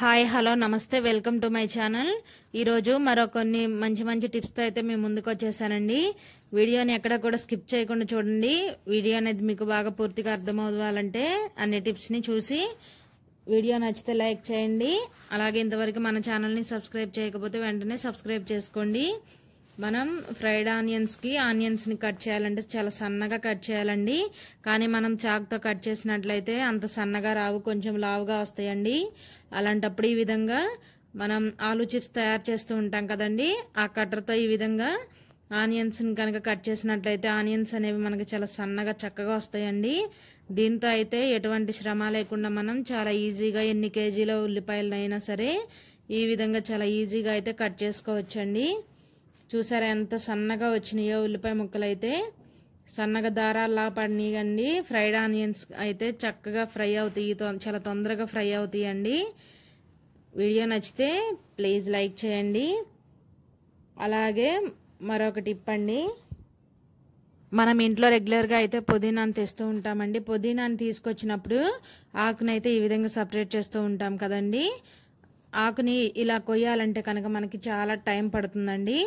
hi hello నమస్తే welcome to my channel ఈరోజు మరో కొన్ని మంచి మంచి టిప్స్తో అయితే మేము ముందుకు వచ్చేసానండి వీడియోని ఎక్కడ కూడా స్కిప్ చేయకుండా చూడండి వీడియో అనేది మీకు బాగా పూర్తిగా అర్థమవ్వాలంటే అన్ని టిప్స్ని చూసి వీడియో నచ్చితే లైక్ చేయండి అలాగే ఇంతవరకు మన ఛానల్ని సబ్స్క్రైబ్ చేయకపోతే వెంటనే సబ్స్క్రైబ్ చేసుకోండి మనం ఫ్రైడ్ ఆనియన్స్కి ఆనియన్స్ని కట్ చేయాలంటే చాలా సన్నగా కట్ చేయాలండి కానీ మనం చాక్తో కట్ చేసినట్లయితే అంత సన్నగా రావు కొంచెం లావుగా వస్తాయండి అలాంటప్పుడు ఈ విధంగా మనం ఆలు చిప్స్ తయారు చేస్తూ ఉంటాం కదండి ఆ కట్టర్తో ఈ విధంగా ఆనియన్స్ని కనుక కట్ చేసినట్లయితే ఆనియన్స్ అనేవి మనకి చాలా సన్నగా చక్కగా వస్తాయండి దీంతో అయితే ఎటువంటి శ్రమ లేకుండా మనం చాలా ఈజీగా ఎన్ని కేజీల అయినా సరే ఈ విధంగా చాలా ఈజీగా అయితే కట్ చేసుకోవచ్చండి చూసారా ఎంత సన్నగా వచ్చినాయో ఉల్లిపాయ ముక్కలు అయితే సన్నగా దారాల్లా పడినాయండి ఫ్రైడ్ ఆనియన్స్ అయితే చక్కగా ఫ్రై అవుతాయి చాలా తొందరగా ఫ్రై అండి వీడియో నచ్చితే ప్లీజ్ లైక్ చేయండి అలాగే మరొక టిప్ అండి మనం ఇంట్లో రెగ్యులర్గా అయితే పుదీనాను తెస్తూ ఉంటామండి పుదీనాను తీసుకొచ్చినప్పుడు ఆకుని అయితే ఈ విధంగా సపరేట్ చేస్తూ ఉంటాం కదండి ఆకుని ఇలా కొయ్యాలంటే కనుక మనకి చాలా టైం పడుతుందండి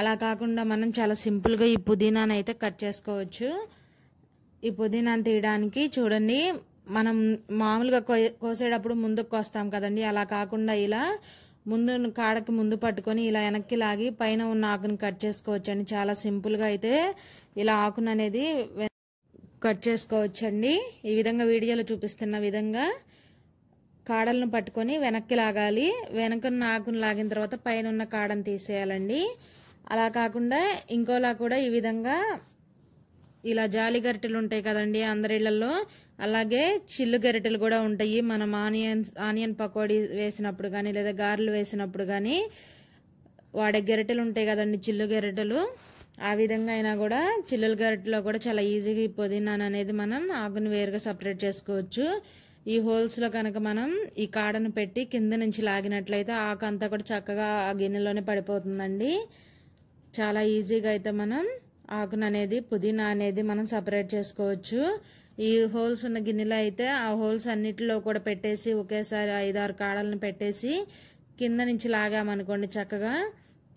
అలా కాకుండా మనం చాలా సింపుల్గా ఈ పుదీనాను అయితే కట్ చేసుకోవచ్చు ఈ పుదీనాను తీయడానికి చూడండి మనం మామూలుగా కోసేటప్పుడు ముందుకు కోస్తాం కదండి అలా కాకుండా ఇలా ముందు కాడకి ముందు పట్టుకొని ఇలా వెనక్కి లాగి పైన ఉన్న ఆకును కట్ చేసుకోవచ్చండి చాలా సింపుల్గా అయితే ఇలా ఆకును అనేది కట్ చేసుకోవచ్చండి ఈ విధంగా వీడియోలో చూపిస్తున్న విధంగా కాడలను పట్టుకొని వెనక్కి లాగాలి వెనక ఆకును లాగిన తర్వాత పైన ఉన్న కాడను తీసేయాలండి అలా కాకుండా ఇంకోలా కూడా ఈ విధంగా ఇలా జాలి గరిటెలు ఉంటాయి కదండి అందరిళ్లలో అలాగే చిల్లు గరిటెలు కూడా ఉంటాయి మనం ఆనియన్స్ ఆనియన్ పకోడీ వేసినప్పుడు కానీ లేదా గారెలు వేసినప్పుడు కానీ వాడే గరిటెలు ఉంటాయి కదండి చిల్లు గరిటెలు ఆ విధంగా అయినా కూడా చిల్లుల గరిటెలో కూడా చాలా ఈజీగా ఈ అనేది మనం ఆకును వేరుగా సపరేట్ చేసుకోవచ్చు ఈ హోల్స్లో కనుక మనం ఈ కాడను పెట్టి కింద నుంచి లాగినట్లయితే ఆకు అంతా కూడా చక్కగా ఆ గిన్నెలోనే పడిపోతుందండి చాలా ఈజీగా అయితే మనం ఆకును అనేది పుదీనా అనేది మనం సపరేట్ చేసుకోవచ్చు ఈ హోల్స్ ఉన్న గిన్నెలో అయితే ఆ హోల్స్ అన్నిటిలో కూడా పెట్టేసి ఒకేసారి ఐదారు కాడలను పెట్టేసి కింద నుంచి లాగామనుకోండి చక్కగా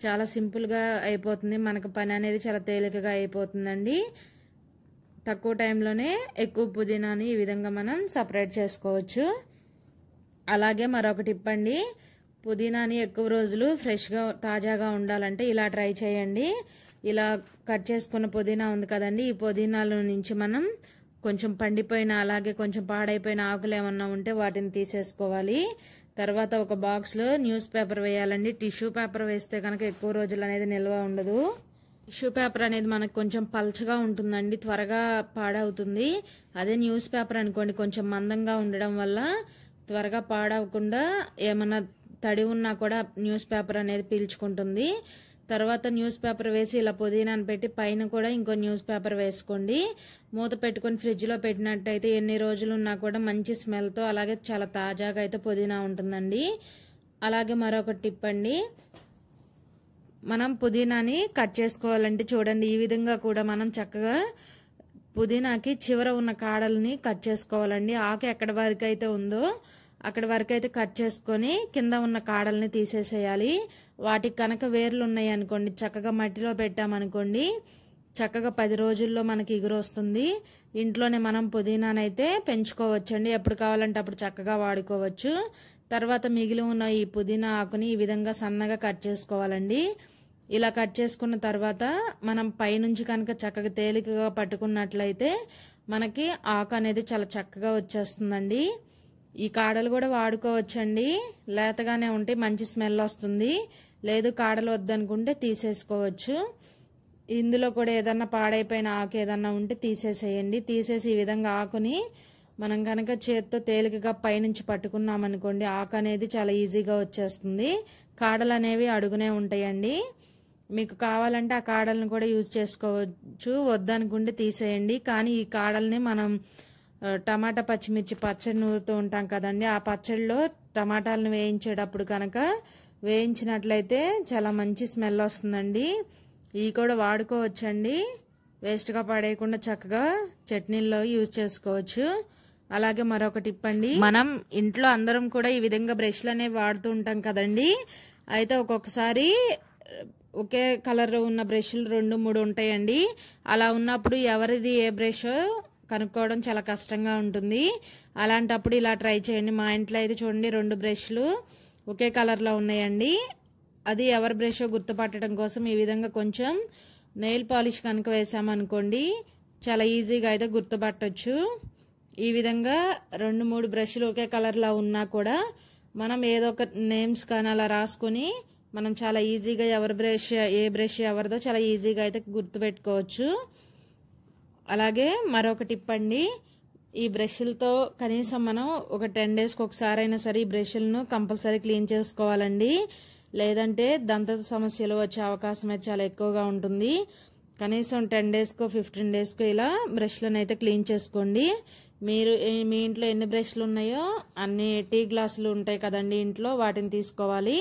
చాలా సింపుల్గా అయిపోతుంది మనకు పని అనేది చాలా తేలికగా అయిపోతుందండి తక్కువ టైంలోనే ఎక్కువ పుదీనాని ఈ విధంగా మనం సపరేట్ చేసుకోవచ్చు అలాగే మరొక టిప్ అండి పుదీనాని ఎక్కువ రోజులు ఫ్రెష్గా తాజాగా ఉండాలంటే ఇలా ట్రై చేయండి ఇలా కట్ చేసుకున్న పుదీనా ఉంది కదండి ఈ పుదీనాలో నుంచి మనం కొంచెం పండిపోయిన అలాగే కొంచెం పాడైపోయిన ఆకులు ఏమన్నా ఉంటే వాటిని తీసేసుకోవాలి తర్వాత ఒక బాక్స్లో న్యూస్ పేపర్ వేయాలండి టిష్యూ పేపర్ వేస్తే కనుక ఎక్కువ రోజులు అనేది నిల్వ ఉండదు టిష్యూ పేపర్ అనేది మనకు కొంచెం పల్చగా ఉంటుందండి త్వరగా పాడవుతుంది అదే న్యూస్ పేపర్ అనుకోండి కొంచెం మందంగా ఉండడం వల్ల త్వరగా పాడవకుండా ఏమన్నా తడి ఉన్నా కూడా న్యూస్ పేపర్ అనేది పీల్చుకుంటుంది తర్వాత న్యూస్ పేపర్ వేసి ఇలా పుదీనాను పెట్టి పైన కూడా ఇంకో న్యూస్ పేపర్ వేసుకోండి మూత పెట్టుకొని ఫ్రిడ్జ్లో పెట్టినట్టయితే ఎన్ని రోజులు ఉన్నా కూడా మంచి స్మెల్తో అలాగే చాలా తాజాగా అయితే పుదీనా ఉంటుందండి అలాగే మరొక టిప్ అండి మనం పుదీనాని కట్ చేసుకోవాలంటే చూడండి ఈ విధంగా కూడా మనం చక్కగా పుదీనాకి చివర ఉన్న కాడల్ని కట్ చేసుకోవాలండి ఆకు ఎక్కడి వరకు అయితే ఉందో అక్కడ వరకు అయితే కట్ చేసుకొని కింద ఉన్న కాడల్ని తీసేసేయాలి వాటికి కనుక వేర్లు ఉన్నాయి అనుకోండి చక్కగా మట్టిలో పెట్టామనుకోండి చక్కగా పది రోజుల్లో మనకి ఎగురు వస్తుంది ఇంట్లోనే మనం పుదీనానైతే పెంచుకోవచ్చండి ఎప్పుడు కావాలంటే అప్పుడు చక్కగా వాడుకోవచ్చు తర్వాత మిగిలి ఉన్న ఈ పుదీనా ఆకుని ఈ విధంగా సన్నగా కట్ చేసుకోవాలండి ఇలా కట్ చేసుకున్న తర్వాత మనం పైనుంచి కనుక చక్కగా తేలికగా పట్టుకున్నట్లయితే మనకి ఆకు అనేది చాలా చక్కగా వచ్చేస్తుందండి ఈ కాడలు కూడా వాడుకోవచ్చండి లేతగానే ఉంటే మంచి స్మెల్ వస్తుంది లేదు కాడలు వద్దనుకుంటే తీసేసుకోవచ్చు ఇందులో కూడా ఏదన్నా పాడైపోయిన ఆకు ఏదన్నా ఉంటే తీసేసేయండి తీసేసి ఈ విధంగా ఆకుని మనం కనుక చేత్తో తేలికగా పైనుంచి పట్టుకున్నామనుకోండి ఆకు అనేది చాలా ఈజీగా వచ్చేస్తుంది కాడలు అనేవి అడుగునే ఉంటాయండి మీకు కావాలంటే ఆ కాడలను కూడా యూజ్ చేసుకోవచ్చు వద్దనుకుంటే తీసేయండి కానీ ఈ కాడల్ని మనం టమాటా పచ్చిమిర్చి పచ్చడి నూరుతూ ఉంటాం కదండి ఆ పచ్చడిలో టమాటాలను వేయించేటప్పుడు కనుక వేయించినట్లయితే చాలా మంచి స్మెల్ వస్తుందండి ఇవి కూడా వాడుకోవచ్చండి వేస్ట్గా పడేయకుండా చక్కగా చట్నీల్లో యూజ్ చేసుకోవచ్చు అలాగే మరొక టిప్ అండి మనం ఇంట్లో అందరం కూడా ఈ విధంగా బ్రష్లు అనేవి వాడుతూ ఉంటాం కదండి అయితే ఒక్కొక్కసారి ఒకే కలర్ ఉన్న బ్రష్లు రెండు మూడు ఉంటాయండి అలా ఉన్నప్పుడు ఎవరిది ఏ బ్రష్ కనుక్కోవడం చాలా కష్టంగా ఉంటుంది అలాంటప్పుడు ఇలా ట్రై చేయండి మా ఇంట్లో అయితే చూడండి రెండు బ్రష్లు ఒకే కలర్లో ఉన్నాయండి అది ఎవరి బ్రషో గుర్తుపట్టడం కోసం ఈ విధంగా కొంచెం నెయిల్ పాలిష్ కనుక వేసామనుకోండి చాలా ఈజీగా అయితే గుర్తుపట్టచ్చు ఈ విధంగా రెండు మూడు బ్రష్లు ఒకే కలర్లో ఉన్నా కూడా మనం ఏదో ఒక నేమ్స్ కానీ అలా రాసుకొని మనం చాలా ఈజీగా ఎవరి బ్రష్ ఏ బ్రష్ ఎవరిదో చాలా ఈజీగా అయితే గుర్తుపెట్టుకోవచ్చు అలాగే మరొక టిప్ ఈ బ్రష్లతో కనీసం మనం ఒక టెన్ డేస్కి ఒకసారి అయినా సరే ఈ బ్రష్లను కంపల్సరీ క్లీన్ చేసుకోవాలండి లేదంటే దంత సమస్యలు వచ్చే అవకాశం అయితే చాలా ఎక్కువగా ఉంటుంది కనీసం టెన్ డేస్కో ఫిఫ్టీన్ డేస్కో ఇలా బ్రష్లను అయితే క్లీన్ చేసుకోండి మీరు మీ ఇంట్లో ఎన్ని బ్రష్లు ఉన్నాయో అన్ని టీ గ్లాసులు ఉంటాయి కదండి ఇంట్లో వాటిని తీసుకోవాలి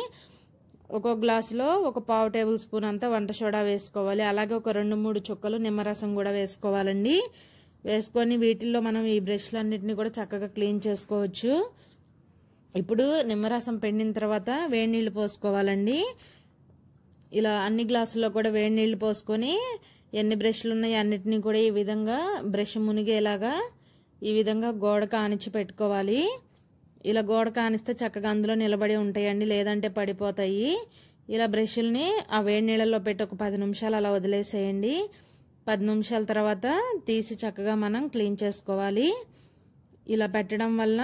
ఒక్కొక్క గ్లాసులో ఒక పావు టేబుల్ స్పూన్ అంతా వంట సోడా వేసుకోవాలి అలాగే ఒక రెండు మూడు చుక్కలు నిమ్మరసం కూడా వేసుకోవాలండి వేసుకొని వీటిల్లో మనం ఈ బ్రష్లు అన్నిటిని కూడా చక్కగా క్లీన్ చేసుకోవచ్చు ఇప్పుడు నిమ్మరసం పెండిన తర్వాత వేడి నీళ్ళు పోసుకోవాలండి ఇలా అన్ని గ్లాసుల్లో కూడా వేడి నీళ్ళు పోసుకొని ఎన్ని బ్రష్లు ఉన్నాయి అన్నిటినీ కూడా ఈ విధంగా బ్రష్ మునిగేలాగా ఈ విధంగా గోడ కానిచ్చి పెట్టుకోవాలి ఇలా గోడ కానిస్తే చక్కగా అందులో నిలబడి ఉంటాయండి లేదంటే పడిపోతాయి ఇలా బ్రష్లని ఆ వేడి నీళ్ళలో పెట్టి ఒక పది నిమిషాలు అలా వదిలేసేయండి పది నిమిషాల తర్వాత తీసి చక్కగా మనం క్లీన్ చేసుకోవాలి ఇలా పెట్టడం వల్ల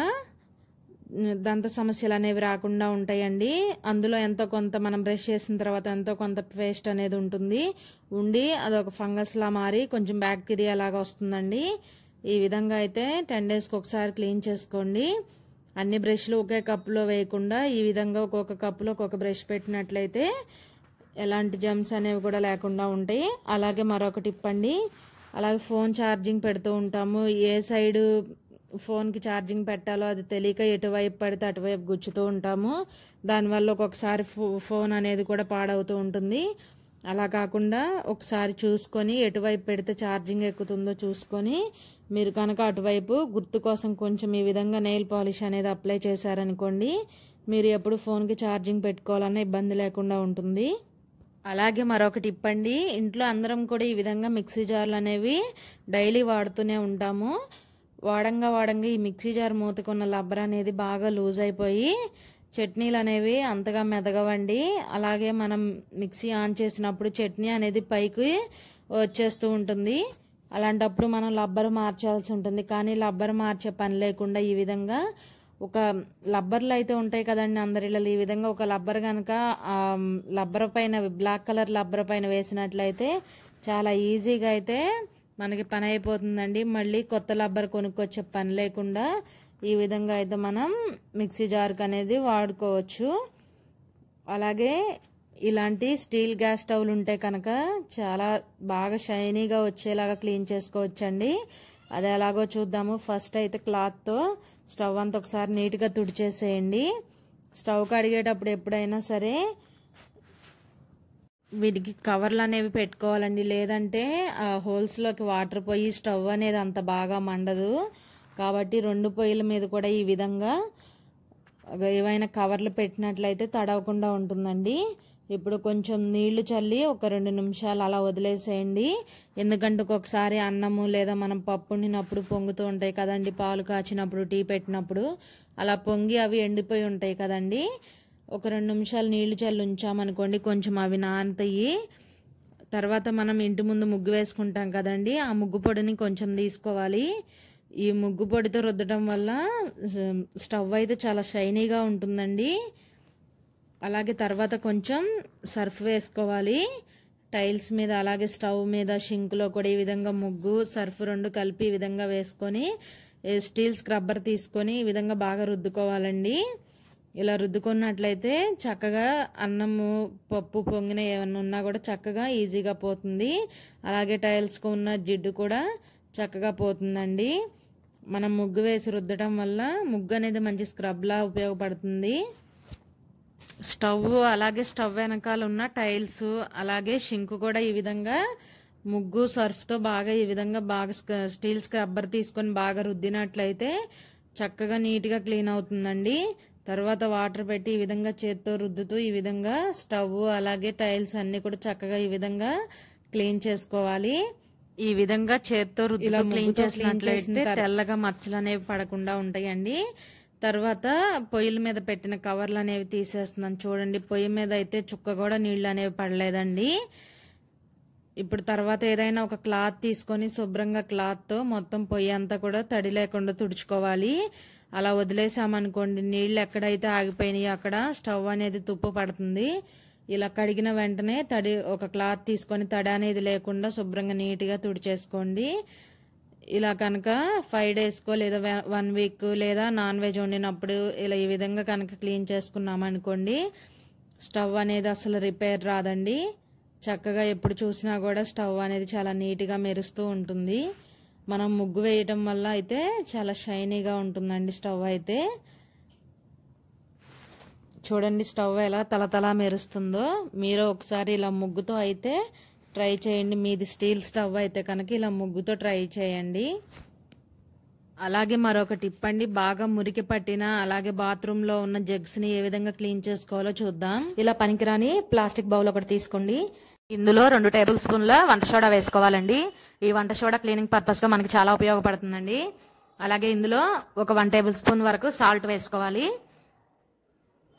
దంత సమస్యలు అనేవి రాకుండా ఉంటాయండి అందులో ఎంతో కొంత మనం బ్రష్ చేసిన తర్వాత ఎంతో కొంత పేస్ట్ అనేది ఉంటుంది ఉండి అది ఒక ఫంగస్లా మారి కొంచెం బ్యాక్టీరియా లాగా వస్తుందండి ఈ విధంగా అయితే టెన్ డేస్కి ఒకసారి క్లీన్ చేసుకోండి అన్ని బ్రష్లు ఒకే కప్పులో వేయకుండా ఈ విధంగా ఒక్కొక్క కప్పులో ఒక్కొక్క బ్రష్ పెట్టినట్లయితే ఎలాంటి జమ్స్ అనేవి కూడా లేకుండా ఉంటాయి అలాగే మరొక టిప్ అలాగే ఫోన్ ఛార్జింగ్ పెడుతూ ఉంటాము ఏ సైడు ఫోన్కి ఛార్జింగ్ పెట్టాలో అది తెలియక ఎటువైపు పడితే అటువైపు గుచ్చుతూ ఉంటాము దానివల్ల ఒక్కొక్కసారి ఫోన్ అనేది కూడా పాడవుతూ ఉంటుంది అలా కాకుండా ఒకసారి చూసుకొని ఎటువైపు పెడితే ఛార్జింగ్ ఎక్కుతుందో చూసుకొని మీరు కనుక అటువైపు గుర్తు కోసం కొంచెం ఈ విధంగా నెయిల్ పాలిష్ అనేది అప్లై చేశారనుకోండి మీరు ఎప్పుడు ఫోన్కి ఛార్జింగ్ పెట్టుకోవాలన్న ఇబ్బంది లేకుండా ఉంటుంది అలాగే మరొకటి ఇప్పండి ఇంట్లో అందరం కూడా ఈ విధంగా మిక్సీ జార్లు అనేవి డైలీ వాడుతూనే ఉంటాము వాడంగా వాడంగా ఈ మిక్సీ జార్ మూతకున్న లబ్బర్ అనేది బాగా లూజ్ అయిపోయి చట్నీలు అనేవి అంతగా మెదగవండి అలాగే మనం మిక్సీ ఆన్ చేసినప్పుడు చట్నీ అనేది పైకి వచ్చేస్తూ ఉంటుంది అలాంటప్పుడు మనం లబ్బర్ మార్చాల్సి ఉంటుంది కానీ లబ్బర్ మార్చే పని లేకుండా ఈ విధంగా ఒక లబ్బర్లు అయితే ఉంటాయి కదండి అందరిలో ఈ విధంగా ఒక లబ్బర్ కనుక లబ్బర్ పైన బ్లాక్ కలర్ లబ్బర్ పైన వేసినట్లయితే చాలా ఈజీగా అయితే మనకి పని అయిపోతుందండి మళ్ళీ కొత్త లబ్బర్ కొనుక్కొచ్చే పని లేకుండా ఈ విధంగా అయితే మనం మిక్సీ జార్క్ అనేది వాడుకోవచ్చు అలాగే ఇలాంటి స్టీల్ గ్యాస్ స్టవ్లు ఉంటే కనుక చాలా బాగా షైనీగా వచ్చేలాగా క్లీన్ చేసుకోవచ్చండి అది ఎలాగో చూద్దాము ఫస్ట్ అయితే క్లాత్తో స్టవ్ అంతా ఒకసారి నీట్గా తుడిచేసేయండి స్టవ్ కడిగేటప్పుడు ఎప్పుడైనా సరే వీటికి కవర్లు అనేవి పెట్టుకోవాలండి లేదంటే హోల్స్లోకి వాటర్ పోయి స్టవ్ అనేది అంత బాగా మండదు కాబట్టి రెండు పొయ్యిల మీద కూడా ఈ విధంగా ఏవైనా కవర్లు పెట్టినట్లయితే తడవకుండా ఉంటుందండి ఇప్పుడు కొంచెం నీళ్లు చల్లి ఒక రెండు నిమిషాలు అలా వదిలేసేయండి ఎందుకంటే ఒకసారి అన్నము లేదా మనం పప్పు ఉండినప్పుడు పొంగుతూ ఉంటాయి కదండి పాలు కాచినప్పుడు టీ పెట్టినప్పుడు అలా పొంగి అవి ఎండిపోయి ఉంటాయి కదండి ఒక రెండు నిమిషాలు నీళ్లు చల్లి ఉంచామనుకోండి కొంచెం అవి నానతయ్యి తర్వాత మనం ఇంటి ముందు ముగ్గు వేసుకుంటాం కదండి ఆ ముగ్గు పొడిని కొంచెం తీసుకోవాలి ఈ ముగ్గు పొడితో రుద్దటం వల్ల స్టవ్ అయితే చాలా షైనీగా ఉంటుందండి అలాగే తర్వాత కొంచెం సర్ఫ్ వేసుకోవాలి టైల్స్ మీద అలాగే స్టవ్ మీద షింక్లో కూడా ఈ విధంగా ముగ్గు సర్ఫ్ రెండు కలిపి ఈ విధంగా వేసుకొని స్టీల్ స్క్రబ్బర్ తీసుకొని ఈ విధంగా బాగా రుద్దుకోవాలండి ఇలా రుద్దుకున్నట్లయితే చక్కగా అన్నము పప్పు పొంగిన ఏమన్నా ఉన్నా కూడా చక్కగా ఈజీగా పోతుంది అలాగే టైల్స్కు ఉన్న జిడ్డు కూడా చక్కగా పోతుందండి మనం ముగ్గు వేసి రుద్దటం వల్ల ముగ్గు అనేది మంచి స్క్రబ్లా ఉపయోగపడుతుంది స్టవ్ అలాగే స్టవ్ వెనకాల ఉన్న టైల్స్ అలాగే షింక్ కూడా ఈ విధంగా ముగ్గు సర్ఫ్తో బాగా ఈ విధంగా బాగా స్టీల్ స్క్రబ్బర్ తీసుకొని బాగా రుద్దినట్లయితే చక్కగా నీట్గా క్లీన్ అవుతుందండి తర్వాత వాటర్ పెట్టి ఈ విధంగా చేత్తో రుద్దుతూ ఈ విధంగా స్టవ్ అలాగే టైల్స్ అన్నీ కూడా చక్కగా ఈ విధంగా క్లీన్ చేసుకోవాలి ఈ విధంగా చేత్తో రుద్దుతో క్లీన్ చేసినట్లయితే తెల్లగా మచ్చలు అనేవి పడకుండా ఉంటాయండి తర్వాత పొయ్యిల మీద పెట్టిన కవర్లు అనేవి తీసేస్తున్నాను చూడండి పొయ్యి మీద అయితే చుక్క కూడా నీళ్ళు అనేవి పడలేదండి ఇప్పుడు తర్వాత ఏదైనా ఒక క్లాత్ తీసుకొని శుభ్రంగా క్లాత్తో మొత్తం పొయ్యి అంతా కూడా తడి లేకుండా తుడుచుకోవాలి అలా వదిలేసామనుకోండి నీళ్ళు ఎక్కడైతే ఆగిపోయినాయి అక్కడ స్టవ్ అనేది తుప్పు పడుతుంది ఇలా కడిగిన వెంటనే తడి ఒక క్లాత్ తీసుకొని తడి అనేది లేకుండా శుభ్రంగా నీట్గా తుడిచేసుకోండి ఇలా కనుక ఫైవ్ డేస్కో లేదా వన్ వీక్ లేదా నాన్ వెజ్ వండినప్పుడు ఇలా ఈ విధంగా కనుక క్లీన్ చేసుకున్నామనుకోండి స్టవ్ అనేది అసలు రిపేర్ రాదండి చక్కగా ఎప్పుడు చూసినా కూడా స్టవ్ అనేది చాలా నీట్గా మెరుస్తూ ఉంటుంది మనం ముగ్గు వేయటం వల్ల అయితే చాలా షైనీగా ఉంటుందండి స్టవ్ అయితే చూడండి స్టవ్ ఎలా తలతలా మెరుస్తుందో మీరు ఒకసారి ఇలా ముగ్గుతో అయితే ట్రై చేయండి మీది స్టీల్ స్టవ్ అయితే కనుక ఇలా ముగ్గుతో ట్రై చేయండి అలాగే మరొక టిప్ అండి బాగా మురికి పట్టిన అలాగే బాత్రూమ్ లో ఉన్న జగ్స్ ని ఏ విధంగా క్లీన్ చేసుకోవాలో చూద్దాం ఇలా పనికిరాని ప్లాస్టిక్ బౌల్ ఒకటి తీసుకోండి ఇందులో రెండు టేబుల్ స్పూన్ల వంట సోడా వేసుకోవాలండి ఈ వంట సోడా క్లీనింగ్ పర్పస్ గా మనకి చాలా ఉపయోగపడుతుందండి అలాగే ఇందులో ఒక వన్ టేబుల్ స్పూన్ వరకు సాల్ట్ వేసుకోవాలి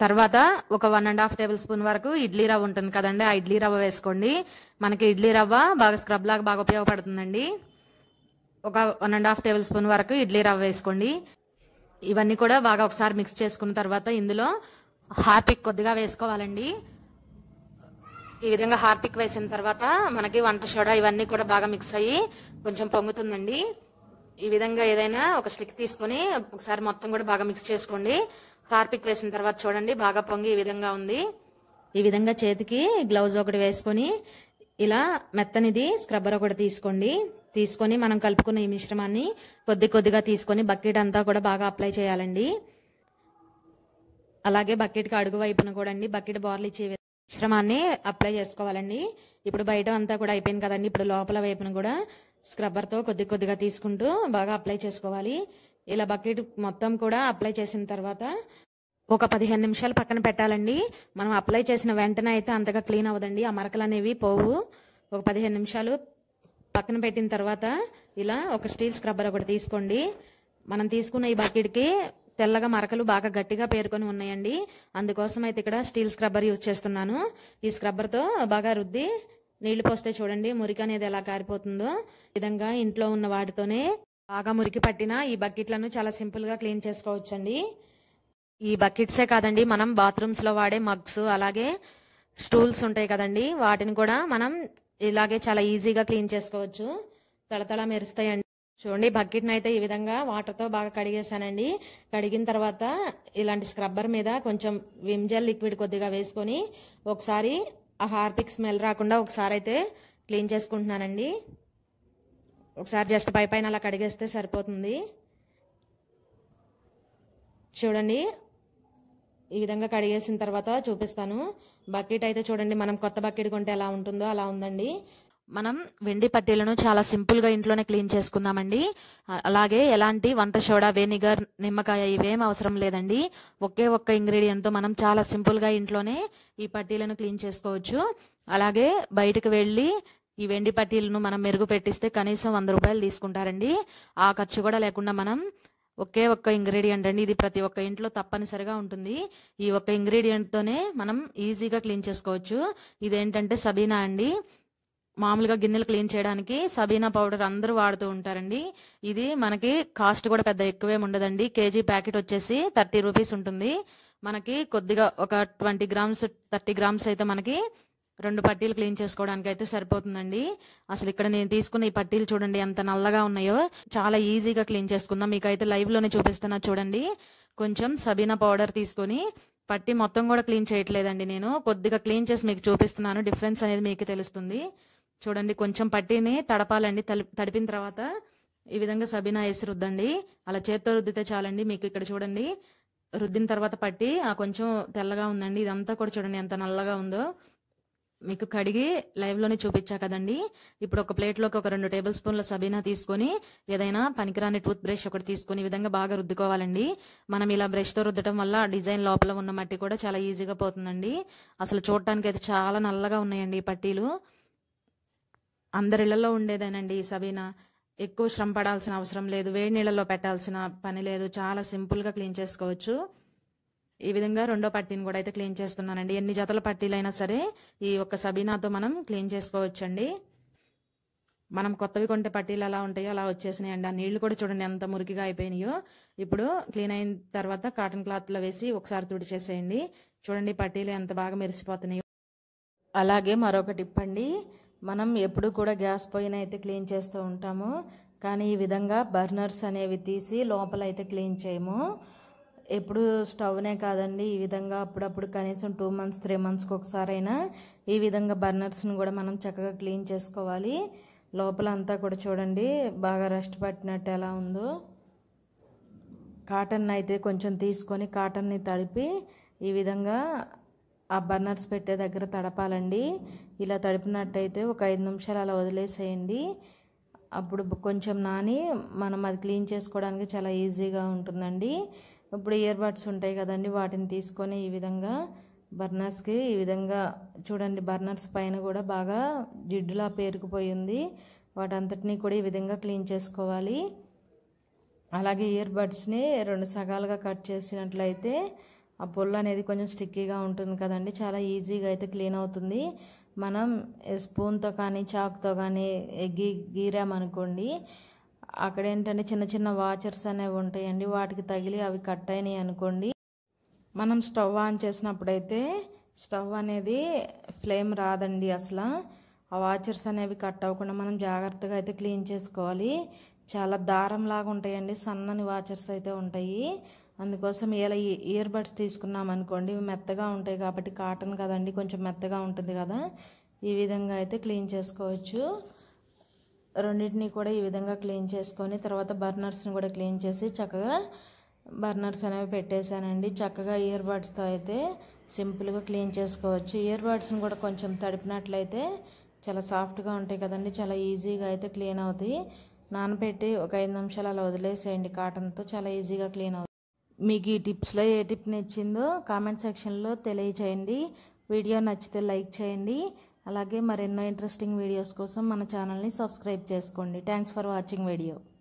తర్వాత ఒక one and half tablespoon వరకు ఇడ్లీ రవ్వ ఉంటుంది కదండి ఆ ఇడ్లీ రవ్వ వేసుకోండి మనకి ఇడ్లీ రవ్వ బాగా స్క్రబ్ లాగా బాగా ఉపయోగపడుతుందండి ఒక one and half tablespoon వరకు ఇడ్లీ రవ్వ వేసుకోండి ఇవన్నీ కూడా బాగా ఒకసారి మిక్స్ చేసుకున్న తర్వాత ఇందులో హార్పిక్ కొద్దిగా వేసుకోవాలండి ఈ విధంగా హార్పిక్ వేసిన తర్వాత మనకి వంట సోడా ఇవన్నీ కూడా బాగా మిక్స్ అయ్యి కొంచెం పొంగుతుందండి ఈ విధంగా ఏదైనా ఒక స్టిక్ తీసుకొని ఒకసారి మొత్తం కూడా బాగా మిక్స్ చేసుకోండి కార్పిక్ వేసిన తర్వాత చూడండి బాగా పొంగి ఈ విధంగా ఉంది ఈ విధంగా చేతికి గ్లౌజ్ ఒకటి వేసుకొని ఇలా మెత్తనిది స్క్రబ్బర్ ఒకటి తీసుకోండి తీసుకొని మనం కలుపుకున్న ఈ మిశ్రమాన్ని కొద్ది కొద్దిగా తీసుకొని బకెట్ అంతా కూడా బాగా అప్లై చేయాలండి అలాగే బకెట్కి అడుగు వైపున కూడా అండి బకెట్ బార్లు ఇచ్చే మిశ్రమాన్ని అప్లై చేసుకోవాలండి ఇప్పుడు బయట అంతా కూడా అయిపోయింది కదండి ఇప్పుడు లోపల వైపున కూడా స్క్రబ్బర్తో కొద్ది కొద్దిగా తీసుకుంటూ బాగా అప్లై చేసుకోవాలి ఇలా బకెట్ మొత్తం కూడా అప్లై చేసిన తర్వాత ఒక పదిహేను నిమిషాలు పక్కన పెట్టాలండి మనం అప్లై చేసిన వెంటనే అయితే అంతగా క్లీన్ అవ్వదండి ఆ మరకలు అనేవి పోవు ఒక పదిహేను నిమిషాలు పక్కన పెట్టిన తర్వాత ఇలా ఒక స్టీల్ స్క్రబ్బర్ ఒకటి తీసుకోండి మనం తీసుకున్న ఈ బకెట్కి తెల్లగా మరకలు బాగా గట్టిగా పేరుకొని ఉన్నాయండి అందుకోసం అయితే ఇక్కడ స్టీల్ స్క్రబ్బర్ యూజ్ చేస్తున్నాను ఈ స్క్రబ్బర్తో బాగా రుద్ది నీళ్లు పోస్తే చూడండి మురికి అనేది ఎలా కారిపోతుందో విధంగా ఇంట్లో ఉన్న వాటితోనే బాగా మురికి పట్టిన ఈ బకెట్లను చాలా సింపుల్గా క్లీన్ చేసుకోవచ్చండి ఈ బకెట్సే కాదండి మనం బాత్రూమ్స్లో వాడే మగ్స్ అలాగే స్టూల్స్ ఉంటాయి కదండి వాటిని కూడా మనం ఇలాగే చాలా ఈజీగా క్లీన్ చేసుకోవచ్చు తడతళ మెరుస్తాయండి చూడండి బకెట్ని అయితే ఈ విధంగా వాటర్తో బాగా కడిగేసానండి కడిగిన తర్వాత ఇలాంటి స్క్రబ్బర్ మీద కొంచెం విమ్ జెల్ లిక్విడ్ కొద్దిగా వేసుకొని ఒకసారి ఆ హార్పిక్ స్మెల్ రాకుండా ఒకసారి అయితే క్లీన్ చేసుకుంటున్నానండి ఒకసారి జస్ట్ పై పైన అలా కడిగేస్తే సరిపోతుంది చూడండి ఈ విధంగా కడిగేసిన తర్వాత చూపిస్తాను బకెట్ అయితే చూడండి మనం కొత్త బకెట్ కొంటే ఎలా ఉంటుందో అలా ఉందండి మనం వెండి పట్టీలను చాలా సింపుల్గా ఇంట్లోనే క్లీన్ చేసుకుందామండి అలాగే ఎలాంటి వంట సోడా వెనిగర్ నిమ్మకాయ ఇవేం అవసరం లేదండి ఒకే ఒక్క ఇంగ్రీడియంట్తో మనం చాలా సింపుల్గా ఇంట్లోనే ఈ పట్టీలను క్లీన్ చేసుకోవచ్చు అలాగే బయటకు వెళ్ళి ఈ వెండి పట్టీలను మనం మెరుగు పెట్టిస్తే కనీసం వంద రూపాయలు తీసుకుంటారండి ఆ ఖర్చు కూడా లేకుండా మనం ఒకే ఒక్క ఇంగ్రీడియంట్ అండి ఇది ప్రతి ఒక్క ఇంట్లో తప్పనిసరిగా ఉంటుంది ఈ ఒక్క ఇంగ్రీడియంట్తోనే మనం ఈజీగా క్లీన్ చేసుకోవచ్చు ఇదేంటంటే సబీనా అండి మామూలుగా గిన్నెలు క్లీన్ చేయడానికి సబీనా పౌడర్ అందరూ వాడుతూ ఉంటారండి ఇది మనకి కాస్ట్ కూడా పెద్ద ఎక్కువే ఉండదండి కేజీ ప్యాకెట్ వచ్చేసి థర్టీ రూపీస్ ఉంటుంది మనకి కొద్దిగా ఒక ట్వంటీ గ్రామ్స్ థర్టీ గ్రామ్స్ అయితే మనకి రెండు పట్టీలు క్లీన్ చేసుకోవడానికి అయితే సరిపోతుందండి అసలు ఇక్కడ నేను తీసుకున్న ఈ పట్టీలు చూడండి ఎంత నల్లగా ఉన్నాయో చాలా ఈజీగా క్లీన్ చేసుకుందాం మీకైతే లైవ్లోనే చూపిస్తున్నా చూడండి కొంచెం సబీనా పౌడర్ తీసుకొని పట్టి మొత్తం కూడా క్లీన్ చేయట్లేదండి నేను కొద్దిగా క్లీన్ చేసి మీకు చూపిస్తున్నాను డిఫరెన్స్ అనేది మీకు తెలుస్తుంది చూడండి కొంచెం పట్టీని తడపాలండి తడిపిన తర్వాత ఈ విధంగా సబీనా వేసి రుద్దండి అలా చేత్తో రుద్దితే చాలండి మీకు ఇక్కడ చూడండి రుద్దిన తర్వాత పట్టి ఆ కొంచెం తెల్లగా ఉందండి ఇదంతా కూడా చూడండి ఎంత నల్లగా ఉందో మీకు కడిగి లైవ్లోనే చూపించా కదండి ఇప్పుడు ఒక ప్లేట్లోకి ఒక రెండు టేబుల్ స్పూన్ల సబీనా తీసుకొని ఏదైనా పనికిరాని టూత్ బ్రష్ ఒకటి తీసుకొని ఈ విధంగా బాగా రుద్దుకోవాలండి మనం ఇలా బ్రష్తో రుద్దటం వల్ల డిజైన్ లోపల ఉన్న మట్టి కూడా చాలా ఈజీగా పోతుందండి అసలు చూడటానికి అయితే చాలా నల్లగా ఉన్నాయండి ఈ పట్టీలు అందరిళ్లలో ఉండేదేనండి ఈ సబీనా ఎక్కువ శ్రమ పడాల్సిన అవసరం లేదు వేడి నీళ్ళలో పెట్టాల్సిన పని లేదు చాలా సింపుల్గా క్లీన్ చేసుకోవచ్చు ఈ విధంగా రెండో పట్టీని కూడా అయితే క్లీన్ చేస్తున్నానండి ఎన్ని జతల పట్టీలు అయినా సరే ఈ ఒక్క సబీనాతో మనం క్లీన్ చేసుకోవచ్చండి మనం కొత్తవి కొంటే పట్టీలు అలా ఉంటాయో అలా వచ్చేసినాయి అండి ఆ నీళ్లు కూడా చూడండి ఎంత మురికిగా అయిపోయినాయో ఇప్పుడు క్లీన్ అయిన తర్వాత కాటన్ క్లాత్లో వేసి ఒకసారి తుడిచేసేయండి చూడండి పట్టీలు ఎంత బాగా మెరిసిపోతున్నాయో అలాగే మరొక టిప్ మనం ఎప్పుడు కూడా గ్యాస్ పోయిన అయితే క్లీన్ చేస్తూ ఉంటాము కానీ ఈ విధంగా బర్నర్స్ అనేవి తీసి లోపల అయితే క్లీన్ చేయము ఎప్పుడు స్టవ్నే కాదండి ఈ విధంగా అప్పుడప్పుడు కనీసం టూ మంత్స్ త్రీ మంత్స్కి ఒకసారి అయినా ఈ విధంగా బర్నర్స్ని కూడా మనం చక్కగా క్లీన్ చేసుకోవాలి లోపల అంతా కూడా చూడండి బాగా రెస్ట్ పట్టినట్టు ఎలా ఉందో కాటన్ అయితే కొంచెం తీసుకొని కాటన్ని తడిపి ఈ విధంగా ఆ బర్నర్స్ పెట్టే దగ్గర తడపాలండి ఇలా తడిపినట్టయితే ఒక ఐదు నిమిషాలు అలా వదిలేసేయండి అప్పుడు కొంచెం నాని మనం అది క్లీన్ చేసుకోవడానికి చాలా ఈజీగా ఉంటుందండి ఇప్పుడు ఇయర్ బడ్స్ ఉంటాయి కదండి వాటిని తీసుకొని ఈ విధంగా బర్నర్స్కి ఈ విధంగా చూడండి బర్నర్స్ పైన కూడా బాగా జిడ్డులా పేరుకుపోయి ఉంది వాటంతటినీ కూడా ఈ విధంగా క్లీన్ చేసుకోవాలి అలాగే ఇయర్ బడ్స్ని రెండు సగాలుగా కట్ చేసినట్లయితే ఆ పొల్లు అనేది కొంచెం స్టిక్కీగా ఉంటుంది కదండి చాలా ఈజీగా అయితే క్లీన్ అవుతుంది మనం స్పూన్తో కానీ చాక్తో కానీ ఎగ్గి గీరామనుకోండి అక్కడ ఏంటంటే చిన్న చిన్న వాచర్స్ అనేవి ఉంటాయండి వాటికి తగిలి అవి కట్ అయినాయి అనుకోండి మనం స్టవ్ ఆన్ చేసినప్పుడైతే స్టవ్ అనేది ఫ్లేమ్ రాదండి అసలు ఆ వాచర్స్ అనేవి కట్ అవ్వకుండా మనం జాగ్రత్తగా అయితే క్లీన్ చేసుకోవాలి చాలా దారంలాగా ఉంటాయండి సన్నని వాచర్స్ అయితే ఉంటాయి అందుకోసం ఇలా ఇయర్ బడ్స్ తీసుకున్నాం అనుకోండి మెత్తగా ఉంటాయి కాబట్టి కాటన్ కదండి కొంచెం మెత్తగా ఉంటుంది కదా ఈ విధంగా అయితే క్లీన్ చేసుకోవచ్చు రెండింటిని కూడా ఈ విధంగా క్లీన్ చేసుకొని తర్వాత బర్నర్స్ని కూడా క్లీన్ చేసి చక్కగా బర్నర్స్ అనేవి పెట్టేశానండి చక్కగా ఇయర్ బడ్స్తో అయితే సింపుల్గా క్లీన్ చేసుకోవచ్చు ఇయర్ బడ్స్ని కూడా కొంచెం తడిపినట్లయితే చాలా సాఫ్ట్గా ఉంటాయి కదండి చాలా ఈజీగా అయితే క్లీన్ అవుతాయి నానబెట్టి ఒక ఐదు నిమిషాలు అలా వదిలేసేయండి కాటన్తో చాలా ఈజీగా క్లీన్ అవుతుంది మీకు ఈ టిప్స్లో ఏ టిప్ నచ్చిందో కామెంట్ సెక్షన్లో తెలియచేయండి వీడియో నచ్చితే లైక్ చేయండి అలాగే మరెన్నో ఇంట్రెస్టింగ్ వీడియోస్ కోసం మన ఛానల్ని సబ్స్క్రైబ్ చేసుకోండి థ్యాంక్స్ ఫర్ వాచింగ్ వీడియో